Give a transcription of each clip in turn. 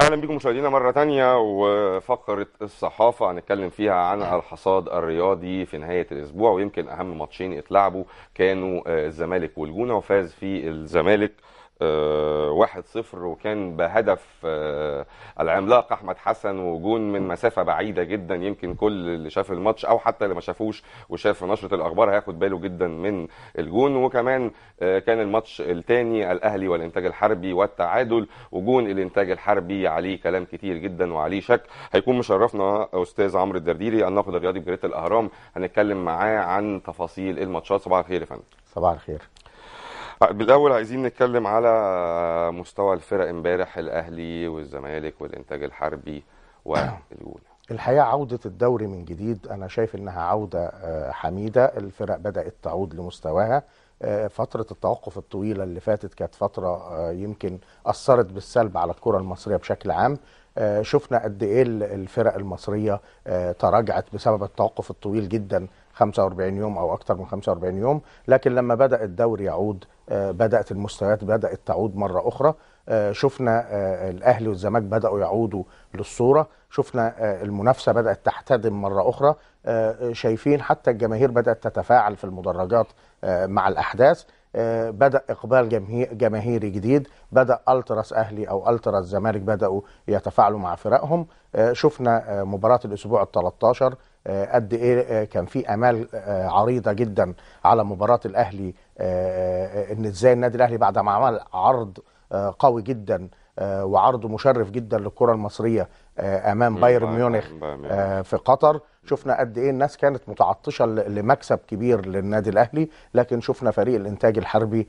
اهلا بيكم مشاهدينا مره تانية وفقره الصحافه هنتكلم فيها عن الحصاد الرياضي في نهايه الاسبوع ويمكن اهم ماتشين اتلعبوا كانوا آه، الزمالك والجونه وفاز في الزمالك واحد صفر وكان بهدف آه، العملاق احمد حسن وجون من مسافه بعيده جدا يمكن كل اللي شاف الماتش او حتى اللي ما شافوش وشاف نشره الاخبار هياخد باله جدا من الجون وكمان آه، كان الماتش الثاني الاهلي والانتاج الحربي والتعادل وجون الانتاج الحربي عليه كلام كتير جدا وعليه شك هيكون مشرفنا استاذ عمرو الدرديري الناقد الرياضي بجريده الاهرام هنتكلم معاه عن تفاصيل الماتشات صباح الخير يا فندم صباح الخير بالاول عايزين نتكلم على مستوى الفرق امبارح الاهلي والزمالك والانتاج الحربي واليونا الحقيقه عوده الدوري من جديد انا شايف انها عوده آه، حميده الفرق بدات تعود لمستواها آه، فترة التوقف الطويلة اللي فاتت كانت فترة آه، يمكن أثرت بالسلب على الكرة المصرية بشكل عام آه، شفنا قد إيه الفرق المصرية تراجعت بسبب التوقف الطويل جدا 45 يوم أو أكثر من 45 يوم لكن لما بدأ الدوري يعود بدأت المستويات بدأت تعود مرة أخرى شفنا الاهلي والزمالك بداوا يعودوا للصوره شفنا المنافسه بدات تحتدم مره اخرى شايفين حتى الجماهير بدات تتفاعل في المدرجات آه، مع الأحداث آه، بدأ إقبال جماهيري جديد بدأ ألتراس أهلي أو ألتراس زمالك بدأوا يتفاعلوا مع فرقهم آه، شفنا مباراة الأسبوع ال 13 قد إيه كان في آمال عريضة جدا على مباراة الأهلي إن إزاي النادي الأهلي بعد ما عمل عرض قوي جدا آه، وعرض مشرف جدا للكره المصريه آه، امام بايرن ميونخ آه، في قطر شفنا قد ايه الناس كانت متعطشه لمكسب كبير للنادي الاهلي لكن شفنا فريق الانتاج الحربي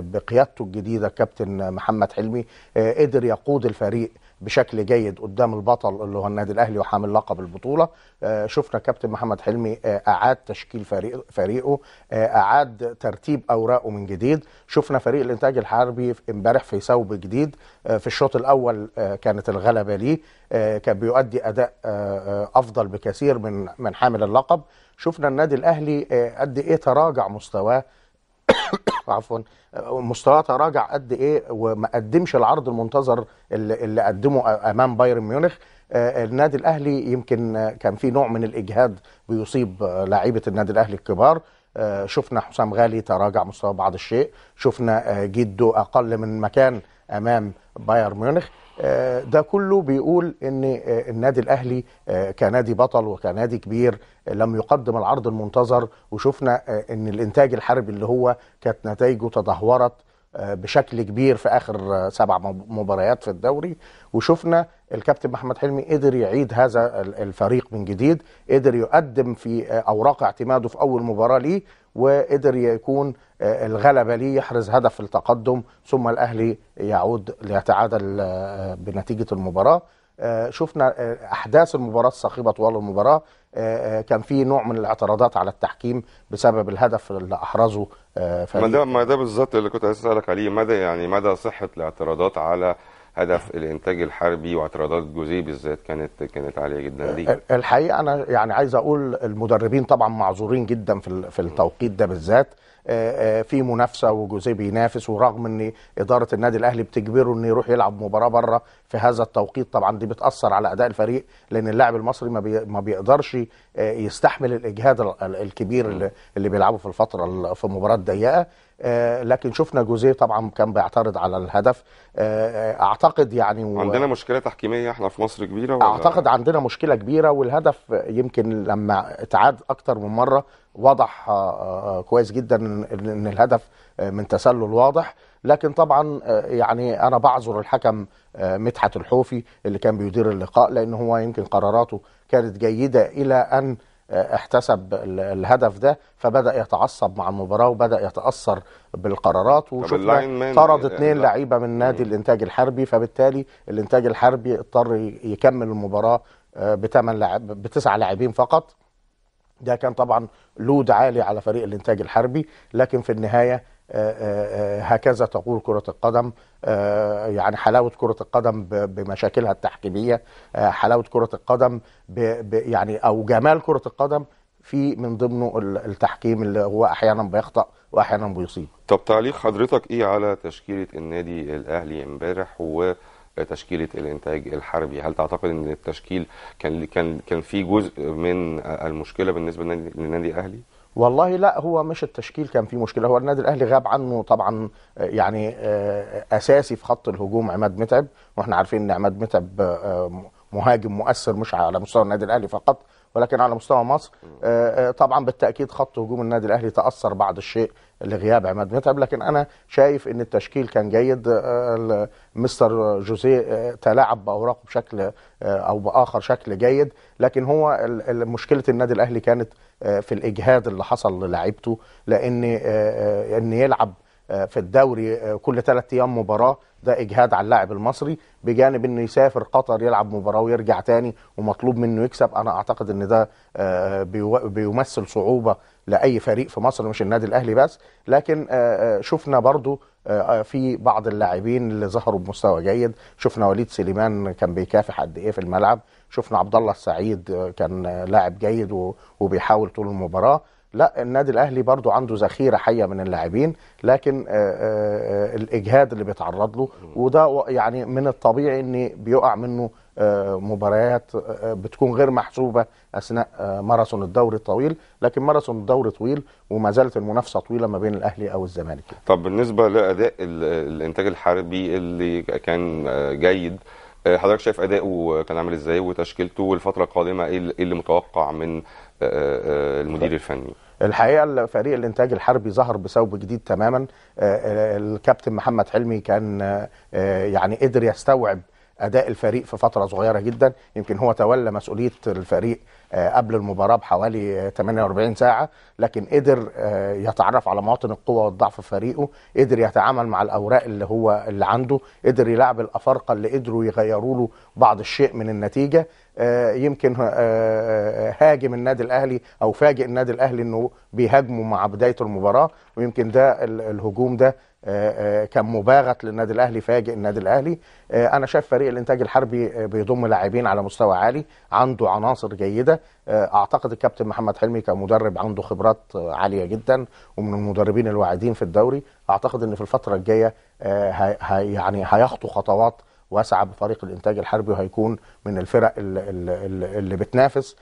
بقيادته الجديده كابتن محمد حلمي قدر يقود الفريق بشكل جيد قدام البطل اللي هو النادي الاهلي وحامل لقب البطوله آه، شفنا كابتن محمد حلمي آه، اعاد تشكيل فريق فريقه آه، اعاد ترتيب اوراقه من جديد شفنا فريق الانتاج الحربي امبارح في ثوب جديد في الشوط الاول كانت الغلبه ليه كان بيؤدي اداء افضل بكثير من من حامل اللقب شفنا النادي الاهلي قد ايه تراجع مستواه عفوا مستواه تراجع قد ايه وما قدمش العرض المنتظر اللي, اللي قدمه امام بايرن ميونخ آه، النادي الاهلي يمكن كان في نوع من الاجهاد بيصيب لعيبه النادي الاهلي الكبار آه، شفنا حسام غالي تراجع مستواه بعض الشيء شفنا آه، جده اقل من مكان امام بايرن ميونخ ده كله بيقول ان آه، النادي الاهلي آه، كنادي بطل وكنادي كبير آه، لم يقدم العرض المنتظر وشفنا ان الانتاج الحربي اللي هو كانت نتائجه تدهورت آه، بشكل كبير في اخر آه، سبع مباريات في الدوري وشفنا الكابتن محمد حلمي قدر يعيد هذا الفريق من جديد قدر يقدم في آه، اوراق اعتماده في اول مباراه ليه وقدر يكون الغلبه ليه يحرز هدف التقدم ثم الاهلي يعود ليتعادل بنتيجه المباراه شفنا احداث المباراه الصاخبه طوال المباراه آه، آه، كان في نوع من الاعتراضات على التحكيم بسبب الهدف اللي احرزه آه، ما ده ما ده بالظبط اللي كنت عايز اسالك عليه مدى يعني مدى صحه الاعتراضات على هدف الانتاج الحربي واعتراضات جوزيه بالذات كانت كانت عاليه جدا دي الحقيقه انا يعني عايز اقول المدربين طبعا معذورين جدا في في التوقيت ده بالذات آه، آه، في منافسه وجوزيه بينافس ورغم ان اداره النادي الاهلي بتجبره انه يروح يلعب مباراه بره في هذا التوقيت طبعا دي بتاثر على اداء الفريق لان اللاعب المصري ما, ما بيقدرش آه، يستحمل الاجهاد الكبير اللي بيلعبه في الفتره في مباراه ضيقه آه، لكن شفنا جوزيه طبعا كان بيعترض على الهدف آه، آه، اعتقد يعني و... عندنا مشكله تحكيميه احنا في مصر كبيره ولا... اعتقد عندنا مشكله كبيره والهدف يمكن لما اتعاد اكتر من مره وضح كويس جدا ان الهدف من تسلل واضح لكن طبعا يعني انا بعذر الحكم مدحت الحوفي اللي كان بيدير اللقاء لان هو يمكن قراراته كانت جيده الى ان احتسب الهدف ده فبدا يتعصب مع المباراه وبدا يتاثر بالقرارات وشفنا طرد يعني اثنين لعيبه من نادي الانتاج الحربي فبالتالي الانتاج الحربي اضطر يكمل المباراه آه، بثمان لاعب بتسع لاعبين فقط ده كان طبعا لود عالي على فريق الانتاج الحربي لكن في النهايه هكذا تقول كرة القدم آه، يعني حلاوة كرة القدم بمشاكلها التحكيمية آه، حلاوة كرة القدم يعني أو جمال كرة القدم في من ضمنه التحكيم اللي هو أحيانا بيخطأ وأحيانا بيصيب طب تعليق حضرتك إيه على تشكيلة النادي الأهلي امبارح و تشكيله الانتاج الحربي هل تعتقد ان التشكيل كان كان كان في جزء من المشكله بالنسبه للنادي الاهلي والله لا هو مش التشكيل كان فيه مشكله هو النادي الاهلي غاب عنه طبعا آه، يعني آه، اساسي في خط الهجوم عماد متعب واحنا عارفين ان عماد متعب آه، مهاجم مؤثر مش على مستوى النادي الاهلي فقط ولكن على مستوى مصر آه، آه، طبعا بالتاكيد خط هجوم النادي الاهلي تاثر بعض الشيء لغياب عماد متعب لكن انا شايف ان التشكيل كان جيد آه، مستر جوزيه تلاعب باوراقه بشكل او باخر شكل جيد لكن هو مشكله النادي الاهلي كانت في الاجهاد اللي حصل للاعيبته لان ان يلعب آه، في الدوري آه، كل ثلاث ايام مباراه ده اجهاد على اللاعب المصري بجانب انه يسافر قطر يلعب مباراه ويرجع تاني ومطلوب منه يكسب انا اعتقد ان ده آه، بيمثل صعوبه لاي فريق في مصر مش النادي الاهلي بس لكن شفنا برضو آه، آه، في بعض اللاعبين اللي ظهروا بمستوى جيد شفنا وليد سليمان كان بيكافح قد ايه في الملعب شفنا عبد الله السعيد آه، كان لاعب جيد وبيحاول طول المباراه لا النادي الاهلي برضو عنده ذخيره حيه من اللاعبين لكن الاجهاد اللي بيتعرض له وده يعني من الطبيعي ان بيقع منه آه، مباريات آه، آه، بتكون غير محسوبه اثناء ماراثون الدوري الطويل لكن ماراثون الدوري طويل وما زالت المنافسه طويله ما بين الاهلي او الزمالك طب بالنسبه لاداء الانتاج الحربي اللي كان جيد حضرتك شايف اداؤه كان عامل ازاي وتشكيلته والفتره القادمه ايه, إيه اللي متوقع من المدير الفني الحقيقه فريق الانتاج الحربي ظهر بثوب جديد تماما الكابتن محمد حلمي كان يعني قدر يستوعب اداء الفريق في فتره صغيره جدا يمكن هو تولى مسؤوليه الفريق آه، قبل المباراه بحوالي 48 آه، ساعه لكن قدر آه، يتعرف على مواطن القوه والضعف في فريقه قدر يتعامل مع الاوراق اللي هو اللي عنده قدر يلعب الافارقه اللي قدروا يغيروا له بعض الشيء من النتيجه يمكن هاجم النادي الاهلي او فاجئ النادي الاهلي انه بيهاجمه مع بدايه المباراه ويمكن ده الهجوم ده آه، آه، كان مباغت للنادي الاهلي فاجئ النادي الاهلي آه، انا شايف فريق الانتاج الحربي بيضم لاعبين على مستوى عالي عنده عناصر جيده اعتقد الكابتن محمد حلمي كمدرب عنده خبرات عاليه جدا ومن المدربين الواعدين في الدوري اعتقد ان في الفتره الجايه يعني هيخطو خطوات واسعه بفريق الانتاج الحربي وهيكون من الفرق اللي, اللي بتنافس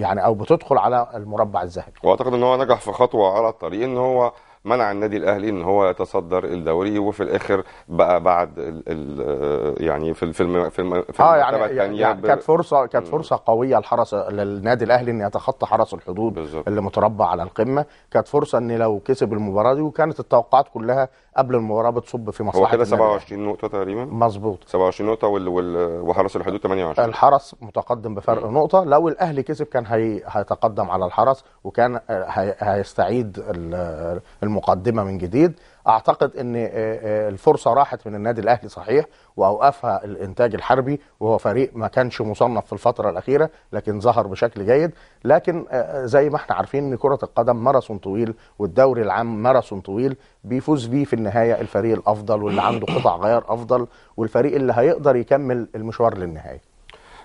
يعني او بتدخل على المربع الذهبي واعتقد ان هو نجح في خطوه على الطريق ان هو منع النادي الاهلي ان هو يتصدر الدوري وفي الاخر بقى بعد الـ الـ يعني في في في اه يعني, يعني, يعني كانت فرصه كانت فرصه قويه لحرس للنادي الاهلي ان يتخطى حرس الحدود بالزبط. اللي متربع على القمه كانت فرصه ان لو كسب المباراه دي وكانت التوقعات كلها قبل المباراه بتصب في مصلحه هو كده 27 نقطه تقريبا مظبوط 27 نقطه وال وال وحرس الحدود 28 الحرس متقدم بفرق م. نقطه لو الاهلي كسب كان هي... هيتقدم على الحرس وكان آه، هي... هيستعيد ال... المقدمه من جديد اعتقد ان آه، آه، الفرصه راحت من النادي الاهلي صحيح واوقفها الانتاج الحربي وهو فريق ما كانش مصنف في الفتره الاخيره لكن ظهر بشكل جيد لكن آه، زي ما احنا عارفين ان كره القدم ماراثون طويل والدوري العام ماراثون طويل بيفوز بيه في النهايه الفريق الافضل واللي عنده قطع غيار افضل والفريق اللي هيقدر يكمل المشوار للنهايه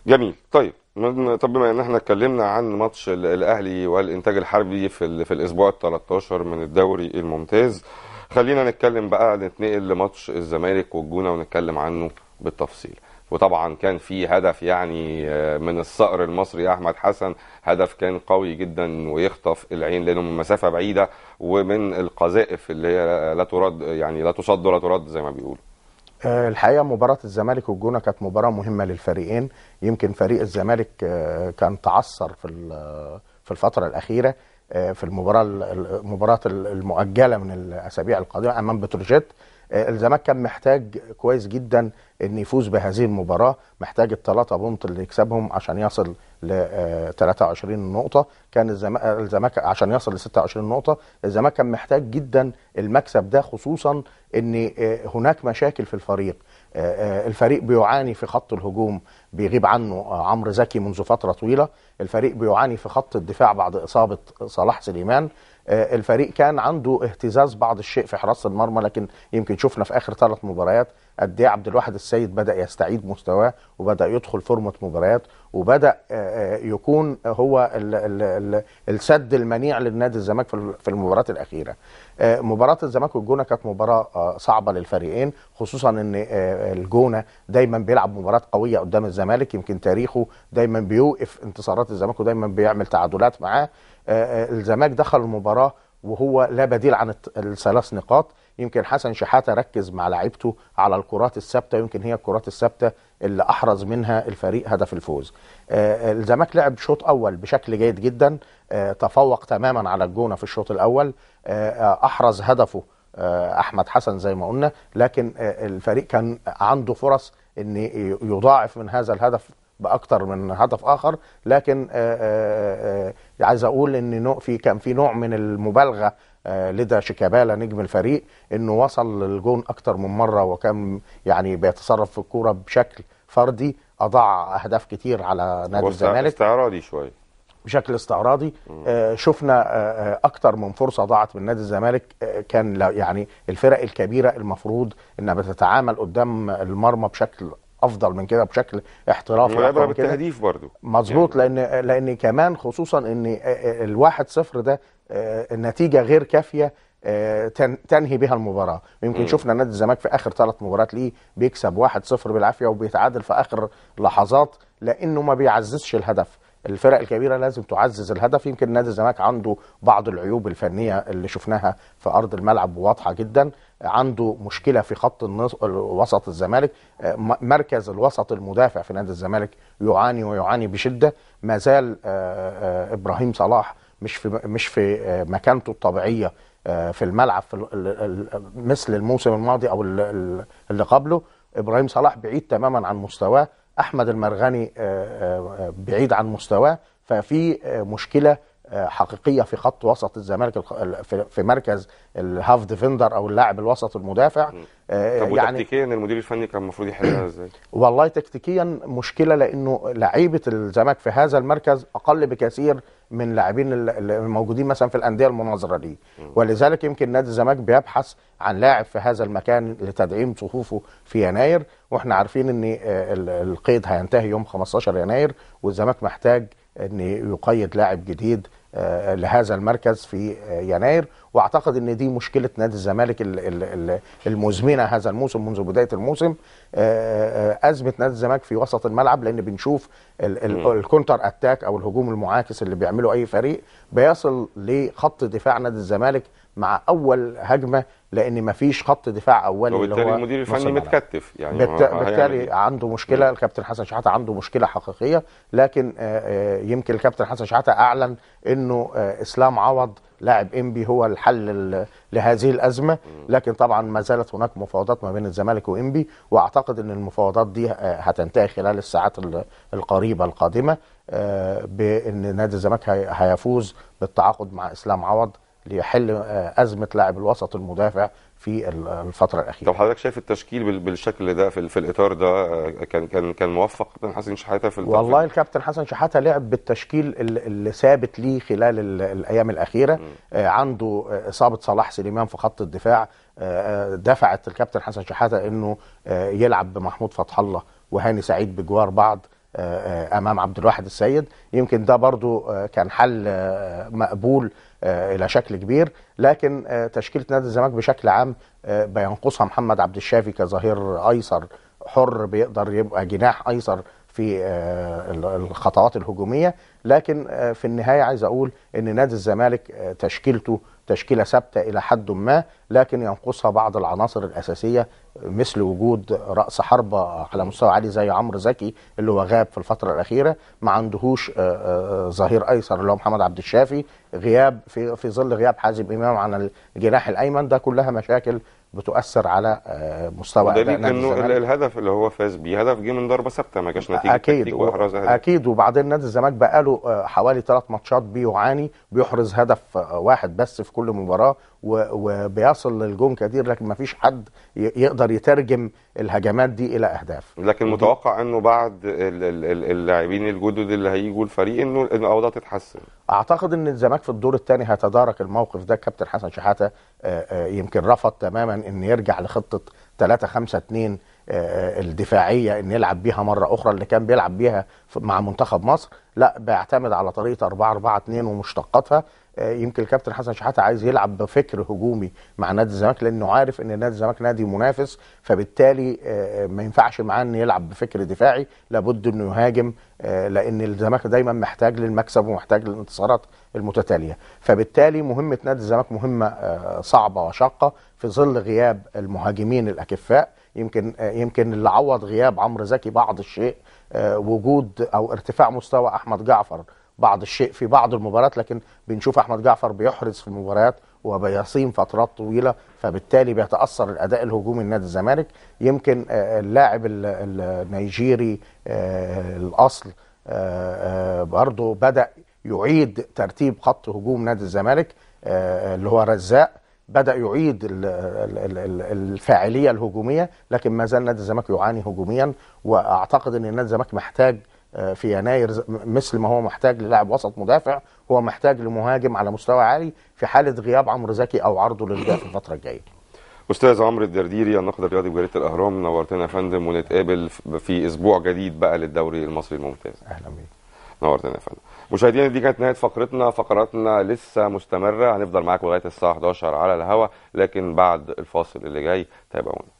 جميل طيب طب بما ان احنا اتكلمنا عن ماتش الاهلي والانتاج الحربي في في الاسبوع ال 13 من الدوري الممتاز خلينا نتكلم بقى نتنقل لماتش الزمالك والجونه ونتكلم عنه بالتفصيل وطبعا كان في هدف يعني آه، من الصقر المصري احمد حسن هدف كان قوي جدا ويخطف العين لانه من مسافه بعيده ومن القذائف اللي هي لا ترد يعني لا تصد ولا ترد زي ما بيقولوا آه، الحقيقه مباراه الزمالك والجونه كانت مباراه مهمه للفريقين يمكن فريق الزمالك آه، كان تعثر في في الفتره الاخيره آه، في المباراه المباراه المؤجله من الاسابيع القادمه امام بتروجيت آه، الزمالك كان محتاج كويس جدا ان يفوز بهذه المباراه محتاج الثلاثه بونت اللي يكسبهم عشان يصل ل 23 آه، نقطه كان الزمالك عشان يصل ل 26 نقطه الزمالك كان محتاج جدا المكسب ده خصوصا ان آه، هناك مشاكل في الفريق الفريق بيعاني في خط الهجوم بيغيب عنه عمرو زكي منذ فتره طويله الفريق بيعاني في خط الدفاع بعد اصابه صلاح سليمان آه، الفريق كان عنده اهتزاز بعض الشيء في حراسه المرمى لكن يمكن شفنا في اخر ثلاث مباريات قد ايه عبد الواحد السيد بدا يستعيد مستواه وبدا يدخل فورمه مباريات وبدا آه، آه، يكون هو الـ الـ الـ السد المنيع للنادي الزمالك في المباراه الاخيره. مباراه الزمالك والجونه كانت مباراه صعبه للفريقين خصوصا ان الجونه دايما بيلعب مباراه قويه قدام الزمالك يمكن تاريخه دايما بيوقف انتصارات الزمالك ودايما بيعمل تعادلات معاه آه، آه، الزمالك دخل المباراه وهو لا بديل عن الثلاث نقاط يمكن حسن شحاته ركز مع لعيبته على الكرات الثابته يمكن هي الكرات الثابته اللي احرز منها الفريق هدف الفوز آه، الزمالك لعب شوط اول بشكل جيد جدا تفوق تماما على الجونه في الشوط الاول احرز هدفه احمد حسن زي ما قلنا لكن الفريق كان عنده فرص ان يضاعف من هذا الهدف باكثر من هدف اخر لكن عايز اقول ان نوع في كان في نوع من المبالغه آه، لدى شيكابالا نجم الفريق انه وصل للجون اكتر من مره وكان يعني بيتصرف في الكوره بشكل فردي اضاع اهداف كتير على نادي الزمالك استعراضي شويه بشكل استعراضي آه، شفنا آه، اكتر من فرصه ضاعت من نادي الزمالك كان يعني الفرق الكبيره المفروض انها بتتعامل قدام المرمى بشكل افضل من كده بشكل احترافي والعبره بالتهديف برضو مظبوط يعني. لان لان كمان خصوصا ان الواحد صفر ده النتيجه غير كافيه تنهي بها المباراه يمكن شفنا نادي الزمالك في اخر ثلاث مباريات ليه بيكسب 1-0 بالعافيه وبيتعادل في اخر لحظات لانه ما بيعززش الهدف الفرق الكبيره لازم تعزز الهدف يمكن نادي الزمالك عنده بعض العيوب الفنيه اللي شفناها في ارض الملعب واضحه جدا عنده مشكله في خط النص وسط الزمالك مركز الوسط المدافع في نادي الزمالك يعاني ويعاني بشده ما زال آه، آه، ابراهيم صلاح مش في مش في آه، مكانته الطبيعيه في الملعب في مثل الموسم الماضي او اللي قبله ابراهيم صلاح بعيد تماما عن مستواه احمد المرغني آه، آه، بعيد عن مستواه ففي آه، مشكله آه، حقيقيه في خط وسط الزمالك في مركز الهاف ديفندر او اللاعب الوسط المدافع آه، طب يعني تكتيكيا المدير الفني كان المفروض يحلها ازاي؟ والله تكتيكيا مشكله لانه لعيبه الزمالك في هذا المركز اقل بكثير من لاعبين الموجودين مثلا في الانديه المناظره دي ولذلك يمكن نادي الزمالك بيبحث عن لاعب في هذا المكان لتدعيم صفوفه في يناير واحنا عارفين ان آه، القيد هينتهي يوم 15 يناير والزمالك محتاج ان يقيد لاعب جديد آه، لهذا المركز في يناير واعتقد ان دي مشكله نادي الزمالك المزمنه هذا الموسم منذ بدايه الموسم آه، آه، ازمه نادي الزمالك في وسط الملعب لان بنشوف الكونتر اتاك او الهجوم المعاكس اللي بيعمله اي فريق بيصل لخط دفاع نادي الزمالك مع اول هجمه لان ما فيش خط دفاع اولي اللي هو المدير الفني متكتف يعني بالتالي يعني عنده مشكله الكابتن حسن شحاته عنده مشكله حقيقيه لكن آه، آه، يمكن الكابتن حسن شحاته اعلن انه آه، اسلام عوض لاعب انبي هو الحل لهذه الازمه لكن طبعا ما زالت هناك مفاوضات ما بين الزمالك وانبي واعتقد ان المفاوضات دي هتنتهي خلال الساعات القريبه القادمه بان نادي الزمالك هيفوز بالتعاقد مع اسلام عوض ليحل آه، ازمه لاعب الوسط المدافع في الفتره الاخيره. طب حضرتك شايف التشكيل بالشكل ده في, في الاطار ده آه، كان كان كان موفق كابتن حسن شحاته في التنفيذ. والله الكابتن حسن شحاته لعب بالتشكيل اللي ثابت ليه خلال الايام الاخيره م. آه، عنده اصابه صلاح سليمان في خط الدفاع دفعت الكابتن حسن شحاته انه يلعب بمحمود فتح الله وهاني سعيد بجوار بعض آه، آه، امام عبد الواحد السيد يمكن ده برضو آه، كان حل مقبول الى شكل كبير لكن تشكيله نادي الزمالك بشكل عام بينقصها محمد عبد الشافي كظهير ايسر حر بيقدر يبقى جناح ايسر في الخطوات الهجوميه لكن في النهايه عايز اقول ان نادي الزمالك تشكيلته تشكيله ثابته الى حد ما لكن ينقصها بعض العناصر الاساسيه مثل وجود رأس حربة على مستوى عالي زي عمرو زكي اللي هو غاب في الفترة الأخيرة ما عندهوش آه، آه، ظهير أيسر اللي هو محمد عبد الشافي غياب في, في ظل غياب حازم إمام عن الجناح الأيمن ده كلها مشاكل بتؤثر على آه، مستوى اداء انه الهدف اللي هو فاز بيه هدف جه من ضربه ثابته ما جاش نتيجه اكيد اكيد وبعدين نادي الزمالك بقاله حوالي ثلاث ماتشات بيعاني بيحرز هدف واحد بس في كل مباراه وبيصل للجون كتير لكن ما فيش حد يقدر يترجم الهجمات دي الى اهداف لكن متوقع انه بعد اللاعبين الجدد اللي هيجوا الفريق انه الاوضاع تتحسن اعتقد ان الزمالك في الدور الثاني هيتدارك الموقف ده كابتن حسن شحاته يمكن رفض تماما ان يرجع لخطه 3 5 2 الدفاعيه ان يلعب بيها مره اخرى اللي كان بيلعب بيها مع منتخب مصر لا بيعتمد على طريقه 4 4 2 ومشتقاتها آه، يمكن الكابتن حسن شحاته عايز يلعب بفكر هجومي مع نادي الزمالك لانه عارف ان نادي الزمالك نادي منافس فبالتالي آه، آه، ما ينفعش معاه انه يلعب بفكر دفاعي لابد انه يهاجم لان الزمالك دايما محتاج للمكسب ومحتاج للانتصارات المتتاليه فبالتالي مهمه نادي الزمالك مهمه صعبه وشاقه في ظل غياب المهاجمين الاكفاء يمكن يمكن اللي عوض غياب عمرو زكي بعض الشيء وجود او ارتفاع مستوى احمد جعفر بعض الشيء في بعض المباريات لكن بنشوف احمد جعفر بيحرز في المباريات وبيصيم فترات طويله فبالتالي بيتاثر الاداء الهجومي لنادي الزمالك يمكن آه، اللاعب النيجيري آه، الاصل آه، برضه بدا يعيد ترتيب خط هجوم نادي الزمالك اللي هو رزاق بدا يعيد الفاعليه الهجوميه لكن ما زال نادي الزمالك يعاني هجوميا واعتقد ان نادي الزمالك محتاج آه، في يناير مثل ما هو محتاج للاعب وسط مدافع هو محتاج لمهاجم على مستوى عالي في حاله غياب عمرو زكي او عرضه للغاء في الفتره الجايه. استاذ عمرو الدرديري الناقد الرياضي بجريده الاهرام نورتنا يا فندم ونتقابل في اسبوع جديد بقى للدوري المصري الممتاز. اهلا بيك. نورتنا يا فندم. مشاهدينا دي كانت نهايه فقرتنا فقراتنا لسه مستمره هنفضل معاكم لغايه الساعه 11 على الهواء لكن بعد الفاصل اللي جاي تابعونا.